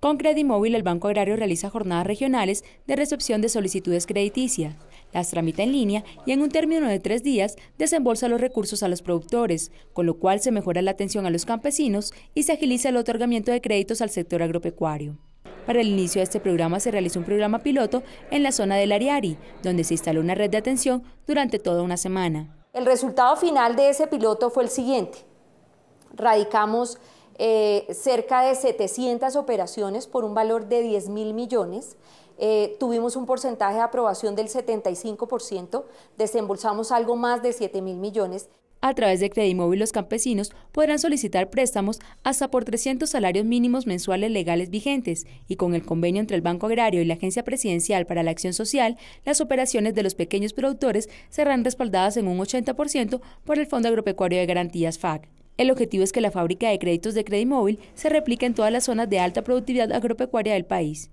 Con Móvil, el Banco Agrario realiza jornadas regionales de recepción de solicitudes crediticias. Las tramita en línea y en un término de tres días desembolsa los recursos a los productores, con lo cual se mejora la atención a los campesinos y se agiliza el otorgamiento de créditos al sector agropecuario. Para el inicio de este programa se realizó un programa piloto en la zona del Ariari, donde se instaló una red de atención durante toda una semana. El resultado final de ese piloto fue el siguiente. Radicamos eh, cerca de 700 operaciones por un valor de 10 mil millones. Eh, tuvimos un porcentaje de aprobación del 75%, desembolsamos algo más de 7 mil millones. A través de Credimóvil los campesinos podrán solicitar préstamos hasta por 300 salarios mínimos mensuales legales vigentes y con el convenio entre el Banco Agrario y la Agencia Presidencial para la Acción Social, las operaciones de los pequeños productores serán respaldadas en un 80% por el Fondo Agropecuario de Garantías FAC. El objetivo es que la fábrica de créditos de Móvil se replique en todas las zonas de alta productividad agropecuaria del país.